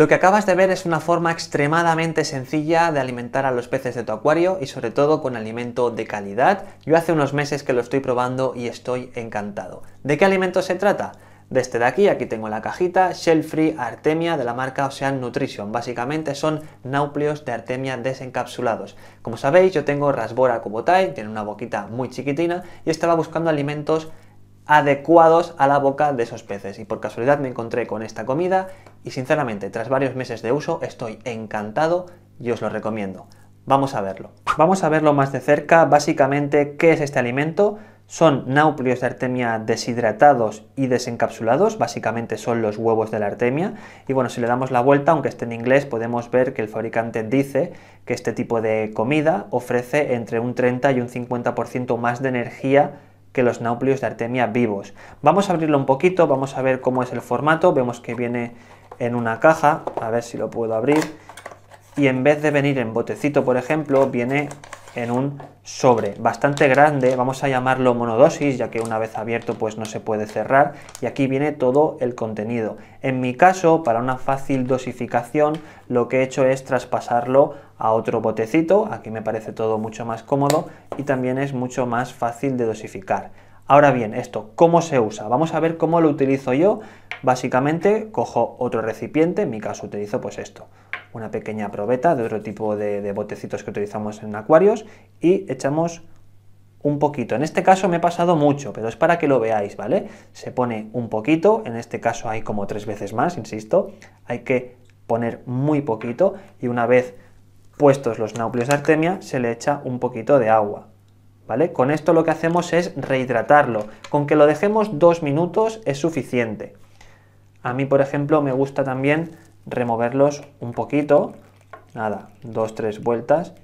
Lo que acabas de ver es una forma extremadamente sencilla de alimentar a los peces de tu acuario y sobre todo con alimento de calidad. Yo hace unos meses que lo estoy probando y estoy encantado. ¿De qué alimento se trata? De este de aquí, aquí tengo la cajita, Shell Free Artemia de la marca Ocean Nutrition. Básicamente son náupleos de Artemia desencapsulados. Como sabéis, yo tengo Rasbora cubotai, tiene una boquita muy chiquitina y estaba buscando alimentos adecuados a la boca de esos peces. Y por casualidad me encontré con esta comida y sinceramente, tras varios meses de uso, estoy encantado y os lo recomiendo. Vamos a verlo. Vamos a verlo más de cerca, básicamente, qué es este alimento. Son nauplios de artemia deshidratados y desencapsulados, básicamente son los huevos de la artemia. Y bueno, si le damos la vuelta, aunque esté en inglés, podemos ver que el fabricante dice que este tipo de comida ofrece entre un 30 y un 50% más de energía que los Nauplius de Artemia vivos. Vamos a abrirlo un poquito, vamos a ver cómo es el formato, vemos que viene en una caja, a ver si lo puedo abrir, y en vez de venir en botecito, por ejemplo, viene en un sobre bastante grande, vamos a llamarlo monodosis, ya que una vez abierto pues no se puede cerrar y aquí viene todo el contenido. En mi caso, para una fácil dosificación, lo que he hecho es traspasarlo a otro botecito, aquí me parece todo mucho más cómodo y también es mucho más fácil de dosificar. Ahora bien, esto, ¿cómo se usa? Vamos a ver cómo lo utilizo yo. Básicamente, cojo otro recipiente, en mi caso utilizo pues esto, una pequeña probeta de otro tipo de, botecitos que utilizamos en acuarios y echamos un poquito. En este caso me he pasado mucho, pero es para que lo veáis, ¿vale? Se pone un poquito, en este caso hay como tres veces más, insisto. Hay que poner muy poquito y una vez puestos los nauplios de artemia se le echa un poquito de agua. ¿Vale? Con esto lo que hacemos es rehidratarlo. Con que lo dejemos dos minutos es suficiente. A mí, por ejemplo, me gusta también removerlos un poquito, nada, dos, tres vueltas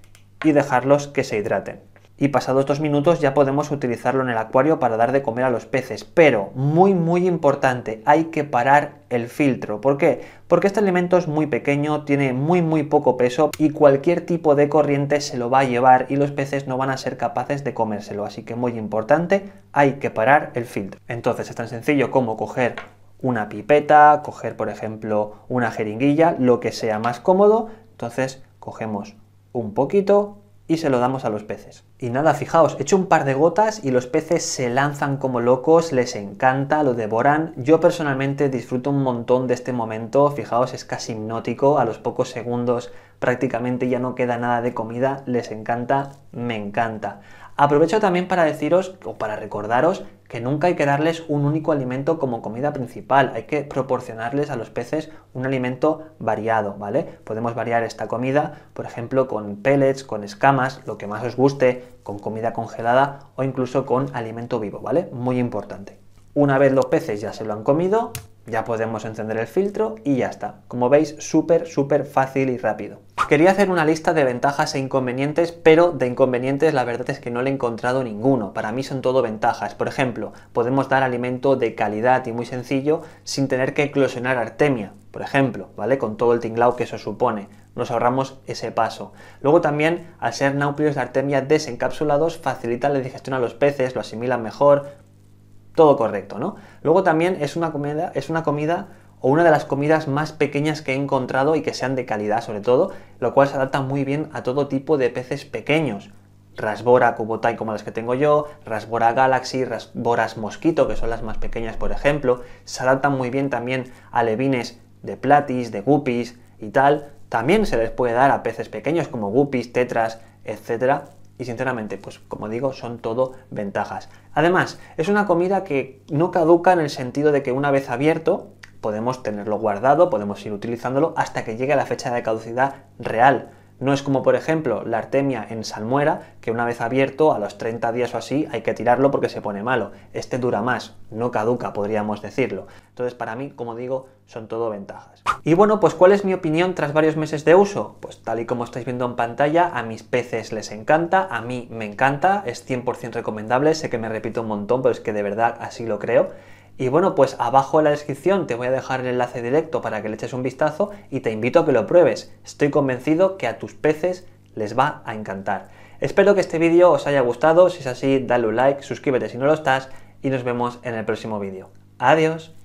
y dejarlos que se hidraten. Y pasados estos minutos ya podemos utilizarlo en el acuario para dar de comer a los peces. Pero, muy muy importante, hay que parar el filtro. ¿Por qué? Porque este elemento es muy pequeño, tiene muy muy poco peso y cualquier tipo de corriente se lo va a llevar y los peces no van a ser capaces de comérselo. Así que muy importante, hay que parar el filtro. Entonces es tan sencillo como coger una pipeta, coger por ejemplo una jeringuilla, lo que sea más cómodo. Entonces cogemos un poquito y se lo damos a los peces. Y nada, fijaos, echo un par de gotas y los peces se lanzan como locos, les encanta, lo devoran. Yo personalmente disfruto un montón de este momento, fijaos, es casi hipnótico, a los pocos segundos prácticamente ya no queda nada de comida, les encanta, me encanta. Aprovecho también para deciros o para recordaros que nunca hay que darles un único alimento como comida principal, hay que proporcionarles a los peces un alimento variado, ¿vale? Podemos variar esta comida, por ejemplo, con pellets, con escamas, lo que más os guste, con comida congelada o incluso con alimento vivo, ¿vale? Muy importante. Una vez los peces ya se lo han comido, ya podemos encender el filtro y ya está. Como veis, súper, súper fácil y rápido. Quería hacer una lista de ventajas e inconvenientes, pero de inconvenientes la verdad es que no le he encontrado ninguno. Para mí son todo ventajas. Por ejemplo, podemos dar alimento de calidad y muy sencillo sin tener que eclosionar artemia, por ejemplo, ¿vale? Con todo el tinglao que eso supone. Nos ahorramos ese paso. Luego también, al ser nauplios de artemia desencapsulados, facilita la digestión a los peces, lo asimilan mejor, todo correcto, ¿no? Luego también es una comida, es una comida o una de las comidas más pequeñas que he encontrado y que sean de calidad sobre todo, lo cual se adapta muy bien a todo tipo de peces pequeños. Rasbora cubotai, como las que tengo yo, Rasbora Galaxy, Rasboras Mosquito, que son las más pequeñas por ejemplo, se adaptan muy bien también a levines de platis, de guppies y tal. También se les puede dar a peces pequeños como guppies, tetras, etc. y sinceramente, pues como digo, son todo ventajas. Además, es una comida que no caduca en el sentido de que una vez abierto, podemos tenerlo guardado, podemos ir utilizándolo hasta que llegue a la fecha de caducidad real. No es como, por ejemplo, la artemia en salmuera, que una vez abierto, a los 30 días o así, hay que tirarlo porque se pone malo. Este dura más, no caduca, podríamos decirlo. Entonces, para mí, como digo, son todo ventajas. Y bueno, pues ¿cuál es mi opinión tras varios meses de uso? Pues tal y como estáis viendo en pantalla, a mis peces les encanta, a mí me encanta, es 100% recomendable, sé que me repito un montón, pero es que de verdad así lo creo. Y bueno, pues abajo en la descripción te voy a dejar el enlace directo para que le eches un vistazo y te invito a que lo pruebes. Estoy convencido que a tus peces les va a encantar. Espero que este vídeo os haya gustado, si es así dale un like, suscríbete si no lo estás y nos vemos en el próximo vídeo. Adiós.